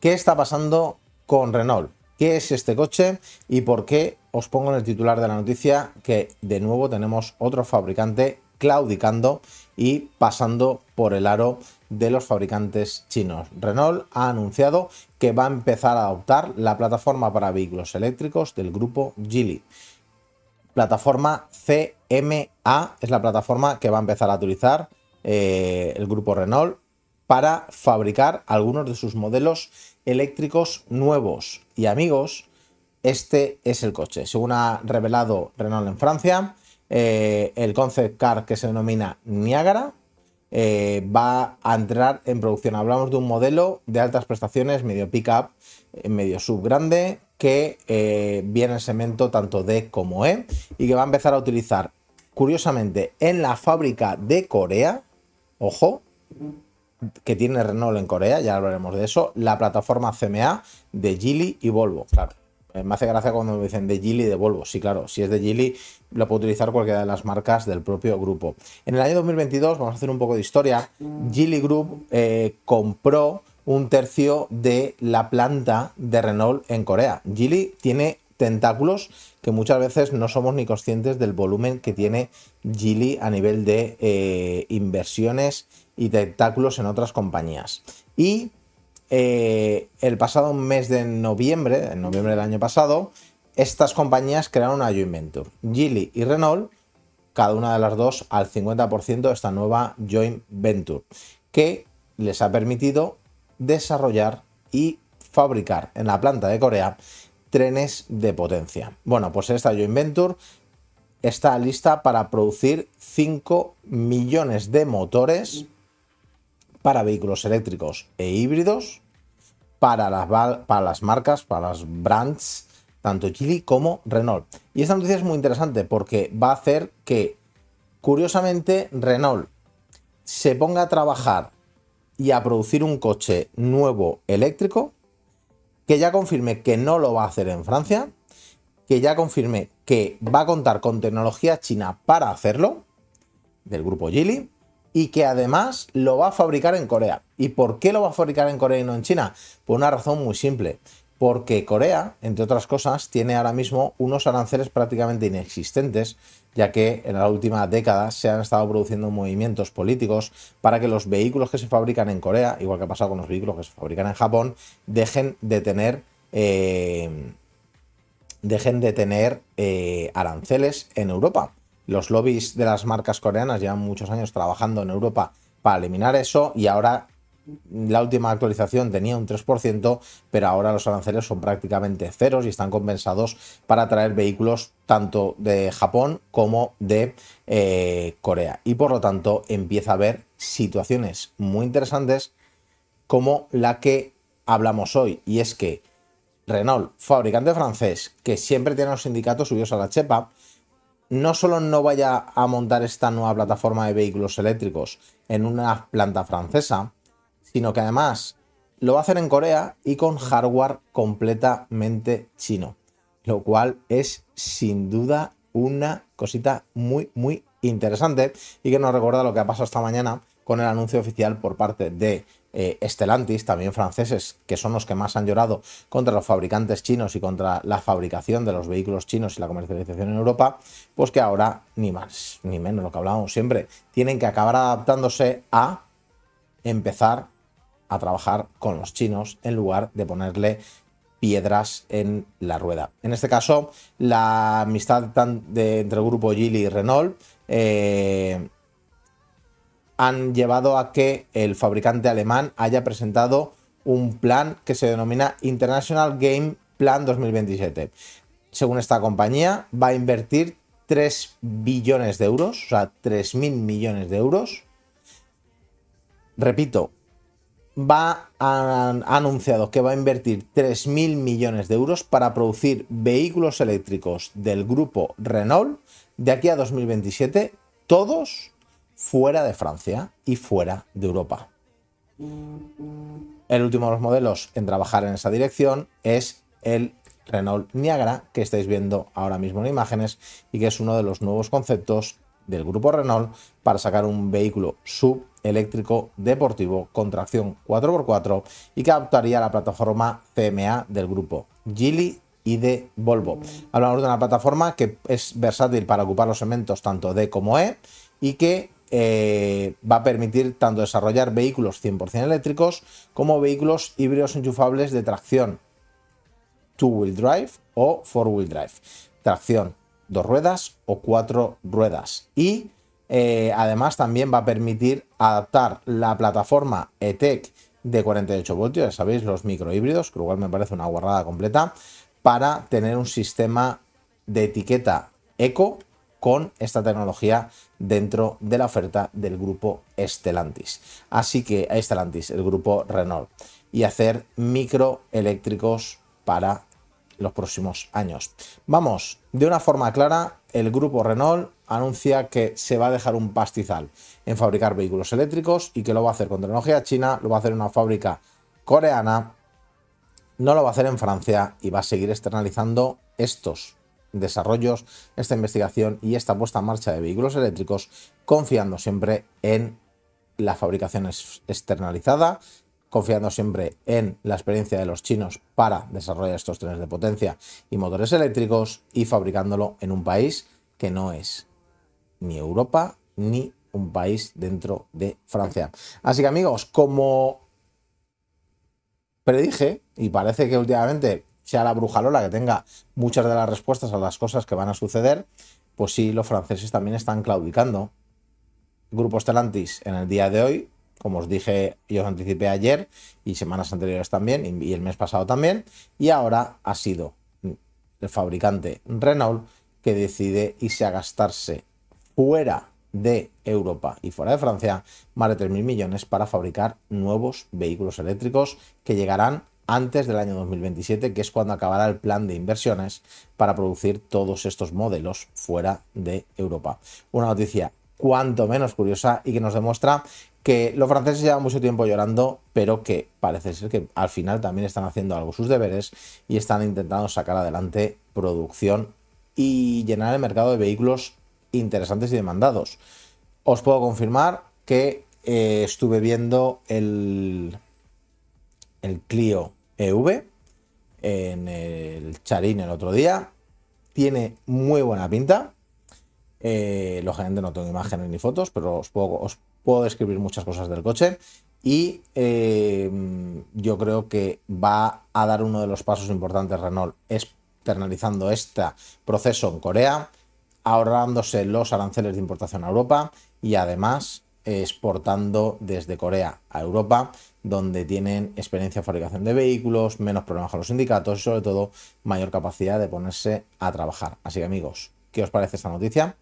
¿Qué está pasando con Renault? ¿Qué es este coche y por qué os pongo en el titular de la noticia que de nuevo tenemos otro fabricante claudicando y pasando por el aro de los fabricantes chinos. Renault ha anunciado que va a empezar a adoptar la plataforma para vehículos eléctricos del grupo Geely. Plataforma CMA es la plataforma que va a empezar a utilizar eh, el grupo Renault para fabricar algunos de sus modelos eléctricos nuevos. Y amigos, este es el coche. Según ha revelado Renault en Francia, eh, el concept car que se denomina Niagara eh, va a entrar en producción. Hablamos de un modelo de altas prestaciones, medio pickup, eh, medio sub grande, que viene en cemento tanto D como E y que va a empezar a utilizar, curiosamente, en la fábrica de Corea, ojo, que tiene Renault en Corea, ya hablaremos de eso, la plataforma CMA de Gili y Volvo, claro. Eh, me hace gracia cuando me dicen de Gili de Volvo. Sí, claro, si es de Gili lo puede utilizar cualquiera de las marcas del propio grupo. En el año 2022, vamos a hacer un poco de historia, Gili Group eh, compró un tercio de la planta de Renault en Corea. Gili tiene tentáculos que muchas veces no somos ni conscientes del volumen que tiene Gili a nivel de eh, inversiones y tentáculos en otras compañías. Y eh, el pasado mes de noviembre, en noviembre del año pasado, estas compañías crearon una joint venture. Gili y Renault, cada una de las dos al 50% de esta nueva joint venture, que les ha permitido desarrollar y fabricar en la planta de Corea trenes de potencia. Bueno, pues esta joint venture está lista para producir 5 millones de motores para vehículos eléctricos e híbridos para las, para las marcas, para las brands, tanto Chili como Renault. Y esta noticia es muy interesante porque va a hacer que, curiosamente, Renault se ponga a trabajar y a producir un coche nuevo eléctrico que ya confirme que no lo va a hacer en Francia, que ya confirme que va a contar con tecnología china para hacerlo, del grupo Geely, y que además lo va a fabricar en Corea. ¿Y por qué lo va a fabricar en Corea y no en China? Por una razón muy simple porque Corea, entre otras cosas, tiene ahora mismo unos aranceles prácticamente inexistentes, ya que en la última década se han estado produciendo movimientos políticos para que los vehículos que se fabrican en Corea, igual que ha pasado con los vehículos que se fabrican en Japón, dejen de tener, eh, dejen de tener eh, aranceles en Europa. Los lobbies de las marcas coreanas llevan muchos años trabajando en Europa para eliminar eso y ahora la última actualización tenía un 3%, pero ahora los aranceles son prácticamente ceros y están compensados para traer vehículos tanto de Japón como de eh, Corea. Y por lo tanto empieza a haber situaciones muy interesantes como la que hablamos hoy. Y es que Renault, fabricante francés, que siempre tiene los sindicatos subidos a la chepa, no solo no vaya a montar esta nueva plataforma de vehículos eléctricos en una planta francesa, sino que además lo va a hacer en Corea y con hardware completamente chino, lo cual es sin duda una cosita muy, muy interesante y que nos recuerda lo que ha pasado esta mañana con el anuncio oficial por parte de eh, Stellantis, también franceses, que son los que más han llorado contra los fabricantes chinos y contra la fabricación de los vehículos chinos y la comercialización en Europa, pues que ahora, ni más ni menos lo que hablábamos siempre, tienen que acabar adaptándose a empezar a trabajar con los chinos en lugar de ponerle piedras en la rueda. En este caso, la amistad entre el grupo Gili y Renault eh, han llevado a que el fabricante alemán haya presentado un plan que se denomina International Game Plan 2027. Según esta compañía, va a invertir 3 billones de euros, o sea, 3.000 millones de euros. Repito, va ha anunciado que va a invertir 3.000 millones de euros para producir vehículos eléctricos del grupo Renault de aquí a 2027, todos fuera de Francia y fuera de Europa. El último de los modelos en trabajar en esa dirección es el Renault Niagara, que estáis viendo ahora mismo en imágenes y que es uno de los nuevos conceptos del grupo Renault para sacar un vehículo sub eléctrico deportivo con tracción 4x4 y que adoptaría la plataforma CMA del grupo Gili y de Volvo. Hablamos de una plataforma que es versátil para ocupar los segmentos tanto D como E y que eh, va a permitir tanto desarrollar vehículos 100% eléctricos como vehículos híbridos enchufables de tracción two-wheel drive o four-wheel drive. Tracción dos ruedas o cuatro ruedas. Y eh, además también va a permitir adaptar la plataforma ETEC de 48 voltios, ya sabéis, los microhíbridos, que lo cual me parece una guarrada completa, para tener un sistema de etiqueta eco con esta tecnología dentro de la oferta del grupo estelantis Así que estelantis el grupo Renault, y hacer microeléctricos para los próximos años. Vamos, de una forma clara, el grupo Renault anuncia que se va a dejar un pastizal en fabricar vehículos eléctricos y que lo va a hacer con tecnología china, lo va a hacer en una fábrica coreana, no lo va a hacer en Francia y va a seguir externalizando estos desarrollos, esta investigación y esta puesta en marcha de vehículos eléctricos, confiando siempre en la fabricación externalizada confiando siempre en la experiencia de los chinos para desarrollar estos trenes de potencia y motores eléctricos y fabricándolo en un país que no es ni Europa ni un país dentro de Francia. Así que amigos, como predije, y parece que últimamente sea la brujalola que tenga muchas de las respuestas a las cosas que van a suceder, pues sí, los franceses también están claudicando. Grupo Stellantis en el día de hoy como os dije y os anticipé ayer y semanas anteriores también y, el mes pasado también. Y ahora ha sido el fabricante Renault que decide irse a gastarse fuera de Europa y fuera de Francia más de 3.000 millones para fabricar nuevos vehículos eléctricos que llegarán antes del año 2027, que es cuando acabará el plan de inversiones para producir todos estos modelos fuera de Europa. Una noticia cuanto menos curiosa y que nos demuestra que los franceses llevan mucho tiempo llorando, pero que parece ser que al final también están haciendo algo sus deberes y están intentando sacar adelante producción y llenar el mercado de vehículos interesantes y demandados. Os puedo confirmar que eh, estuve viendo el, el Clio EV en el Charín el otro día. Tiene muy buena pinta. Eh, lógicamente no tengo imágenes ni fotos, pero os puedo, os describir muchas cosas del coche. Y eh, yo creo que va a dar uno de los pasos importantes Renault externalizando este proceso en Corea, ahorrándose los aranceles de importación a Europa y además exportando desde Corea a Europa, donde tienen experiencia en fabricación de vehículos, menos problemas con los sindicatos y sobre todo mayor capacidad de ponerse a trabajar. Así que amigos, ¿qué os parece esta noticia?